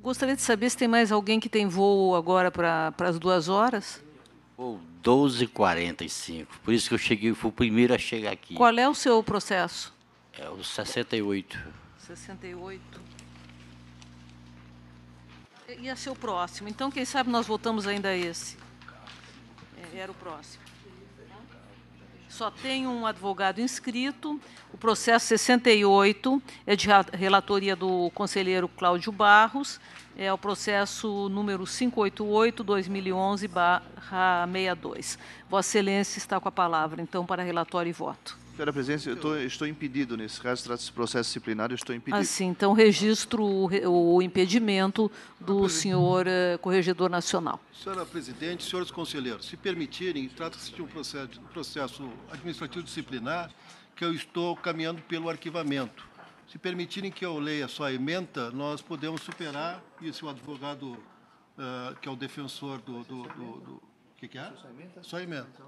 Gostaria de saber se tem mais alguém que tem voo agora para as duas horas. Voo 12h45, por isso que eu cheguei, fui o primeiro a chegar aqui. Qual é o seu processo? É o 68. 68. Ia ser o próximo. Então, quem sabe nós voltamos ainda a esse. É, era o próximo só tem um advogado inscrito. O processo 68 é de relatoria do conselheiro Cláudio Barros. É o processo número 588-2011-62. Vossa Excelência está com a palavra, então, para relatório e voto. Senhora presidente, eu tô, estou impedido nesse caso, trata-se de processo disciplinar, eu estou impedido. Assim, então registro o, o impedimento do ah, senhor uh, corregedor nacional. Senhora presidente, senhores conselheiros, se permitirem, trata-se de um processo, processo administrativo disciplinar que eu estou caminhando pelo arquivamento. Se permitirem que eu leia só a emenda, nós podemos superar, e se o advogado, uh, que é o defensor do... do, do, do que, que é? Só emenda. Só emenda. Então,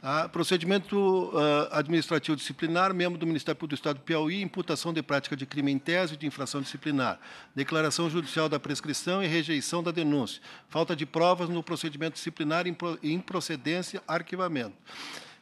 Tá? Procedimento uh, administrativo disciplinar, membro do Ministério Público do Estado do Piauí, imputação de prática de crime em tese de infração disciplinar, declaração judicial da prescrição e rejeição da denúncia, falta de provas no procedimento disciplinar improcedência arquivamento.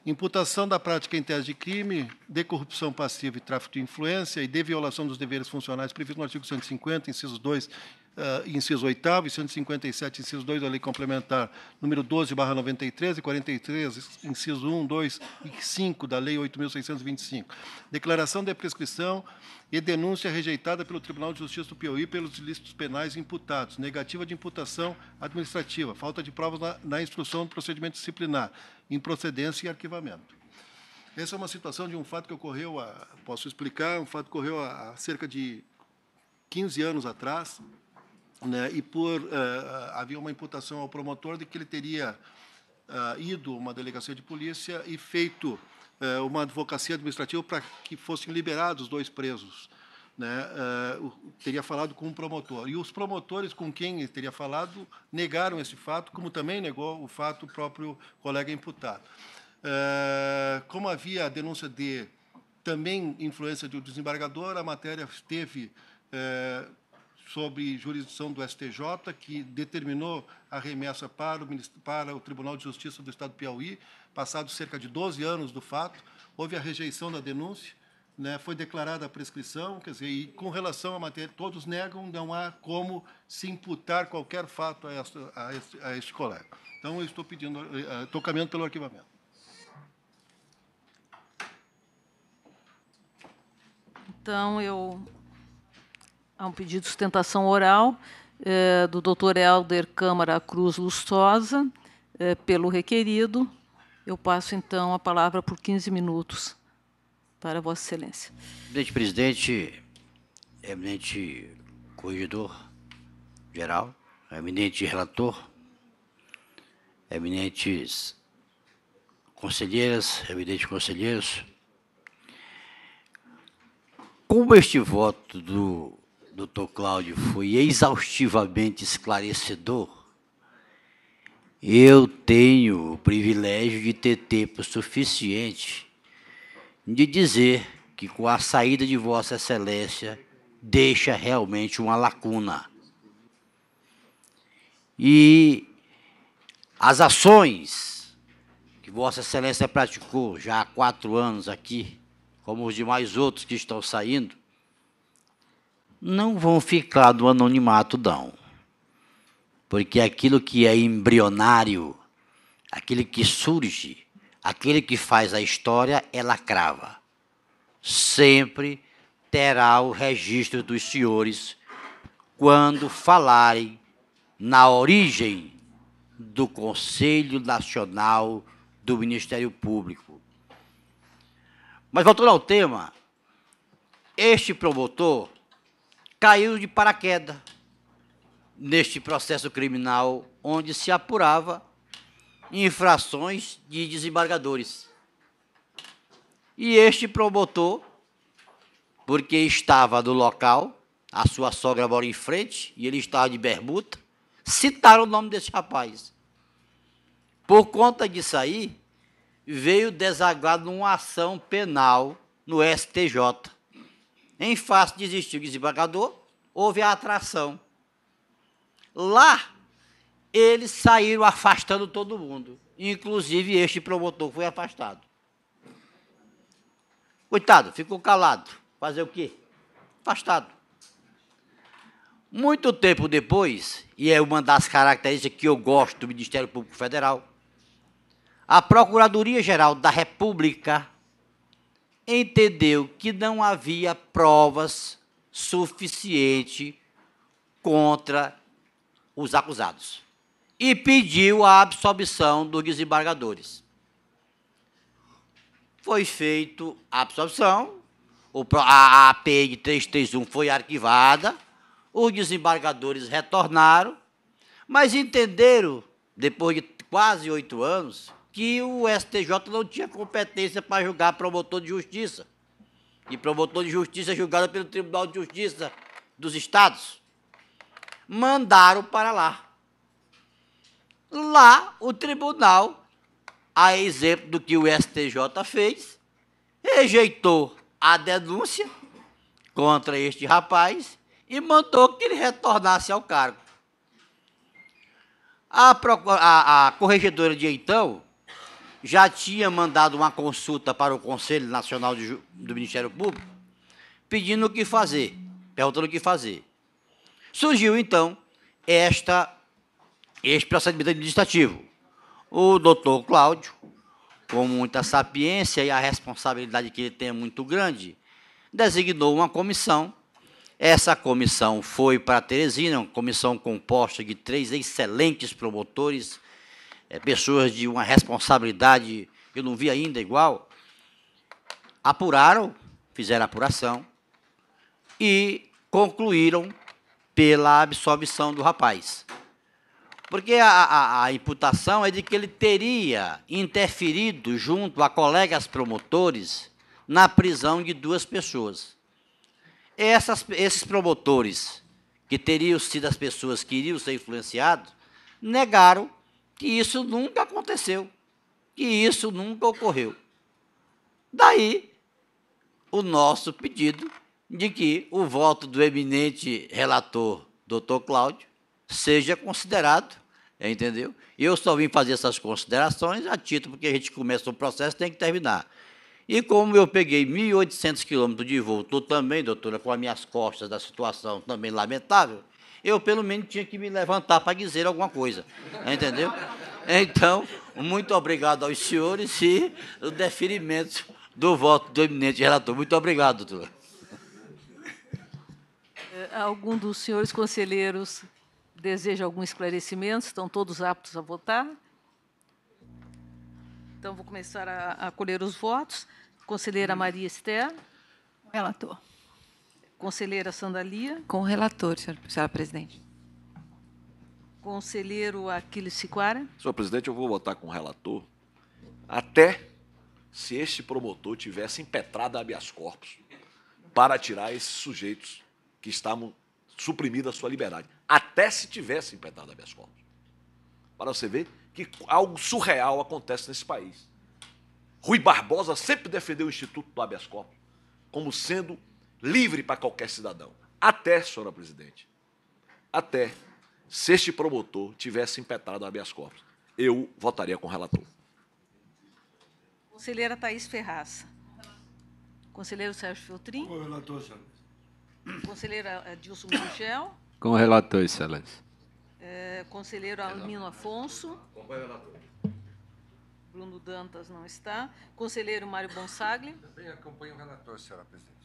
Imputação da prática em tese de crime, de corrupção passiva e tráfico de influência e de violação dos deveres funcionais previsto no artigo 150, incisos 2 uh, inciso 8 e 157, inciso 2 da Lei Complementar número 12, barra 93 e 43, inciso 1, 2 e 5 da Lei 8.625. Declaração de prescrição e denúncia rejeitada pelo Tribunal de Justiça do Piauí pelos ilícitos penais imputados, negativa de imputação administrativa, falta de provas na, na instrução do procedimento disciplinar, improcedência e arquivamento. Essa é uma situação de um fato que ocorreu, a, posso explicar, um fato que ocorreu há cerca de 15 anos atrás, né, e por uh, havia uma imputação ao promotor de que ele teria uh, ido a uma delegacia de polícia e feito uh, uma advocacia administrativa para que fossem liberados os dois presos. Né, teria falado com um promotor. E os promotores com quem ele teria falado negaram esse fato, como também negou o fato o próprio colega imputado. como havia a denúncia de também influência do desembargador, a matéria teve sobre jurisdição do STJ, que determinou a remessa para o, para o Tribunal de Justiça do Estado do Piauí, passados cerca de 12 anos do fato, houve a rejeição da denúncia, né, foi declarada a prescrição, quer dizer, e com relação à matéria, todos negam, não há como se imputar qualquer fato a, esta, a, este, a este colega. Então, eu estou pedindo, eh, eh, estou caminhando pelo arquivamento. Então, eu Há um pedido de sustentação oral eh, do Dr. Helder Câmara Cruz Lustosa, eh, pelo requerido. Eu passo, então, a palavra por 15 minutos para Vossa Excelência. Presidente, presidente, eminente corrigidor geral, eminente relator, eminentes conselheiras, eminentes conselheiros, como este voto do doutor Cláudio foi exaustivamente esclarecedor, eu tenho o privilégio de ter tempo suficiente de dizer que com a saída de Vossa Excelência deixa realmente uma lacuna. E as ações que Vossa Excelência praticou já há quatro anos aqui, como os demais outros que estão saindo, não vão ficar do anonimato, não. Porque aquilo que é embrionário, aquele que surge, aquele que faz a história, ela crava. Sempre terá o registro dos senhores quando falarem na origem do Conselho Nacional do Ministério Público. Mas voltando ao tema, este promotor caiu de paraquedas neste processo criminal, onde se apurava infrações de desembargadores. E este promotor, porque estava no local, a sua sogra mora em frente e ele estava de bermuda, citaram o nome desse rapaz. Por conta disso aí, veio desagrado numa ação penal no STJ em face de existir o desembargador, houve a atração. Lá, eles saíram afastando todo mundo. Inclusive, este promotor foi afastado. Coitado, ficou calado. Fazer o quê? Afastado. Muito tempo depois, e é uma das características que eu gosto do Ministério Público Federal, a Procuradoria-Geral da República entendeu que não havia provas suficientes contra os acusados e pediu a absolvição dos desembargadores. Foi feita a absolvição, a API 331 foi arquivada, os desembargadores retornaram, mas entenderam, depois de quase oito anos, que o STJ não tinha competência para julgar promotor de justiça. E promotor de justiça julgada é julgado pelo Tribunal de Justiça dos Estados. Mandaram para lá. Lá, o tribunal, a exemplo do que o STJ fez, rejeitou a denúncia contra este rapaz e mandou que ele retornasse ao cargo. A, a, a corregedora de então já tinha mandado uma consulta para o Conselho Nacional de, do Ministério Público, pedindo o que fazer, perguntando o que fazer. Surgiu, então, esta, este procedimento administrativo. O doutor Cláudio, com muita sapiência e a responsabilidade que ele tem é muito grande, designou uma comissão. Essa comissão foi para Teresina, uma comissão composta de três excelentes promotores é, pessoas de uma responsabilidade, eu não vi ainda igual, apuraram, fizeram apuração e concluíram pela absolvição do rapaz. Porque a, a, a, imputação é de que ele teria interferido junto a colegas promotores na prisão de duas pessoas. Essas, esses promotores, que teriam sido as pessoas que iriam ser influenciados, negaram que isso nunca aconteceu, que isso nunca ocorreu. Daí o nosso pedido de que o voto do eminente relator, doutor Cláudio, seja considerado, entendeu? Eu só vim fazer essas considerações a título porque a gente começa o processo tem que terminar. E como eu peguei 1.800 quilômetros de voo, estou também, doutora, com as minhas costas da situação também lamentável, eu pelo menos tinha que me levantar para dizer alguma coisa, entendeu? Então, muito obrigado aos senhores e o deferimento do voto do eminente relator. Muito obrigado, doutor. Eh, algum dos senhores conselheiros deseja algum esclarecimento? Estão todos aptos a votar? Então, vou começar a, a colher os votos. Conselheira Maria Esther. Relator. Conselheira Sandalia. Com o relator, senhora, senhora presidente. Conselheiro Aquiles Siquara. Senhor presidente, eu vou votar com o relator até se este promotor tivesse impetrado a habeas corpus para tirar esses sujeitos que estavam suprimida a sua liberdade, até se tivesse impetrado a habeas corpus. Para você ver que algo surreal acontece nesse país. Rui Barbosa sempre defendeu o Instituto do Habeas Corpus como sendo livre para qualquer cidadão. Até, senhora presidente, até se este promotor tivesse impetrado habeas corpus, eu votaria com o relator. Conselheira Thaís Ferraz. Conselheiro Sérgio Feltrin. Com o relator, excelência. Conselheira eh, Dilson Michel. Com o relator, excelência. É, conselheiro Almino Afonso. Com o relator. Bruno Dantas não está. Conselheiro Mário Bonsagli. Também acompanho o relator, senhora presidente.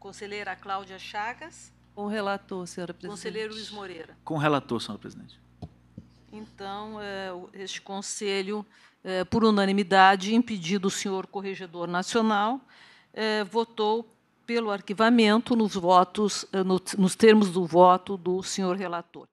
Conselheira Cláudia Chagas. Com relator, senhora presidente. Conselheiro Luiz Moreira. Com relator, senhora presidente. Então, eh, este conselho, eh, por unanimidade, impedido o senhor corregedor nacional, eh, votou pelo arquivamento nos votos, nos termos do voto do senhor relator.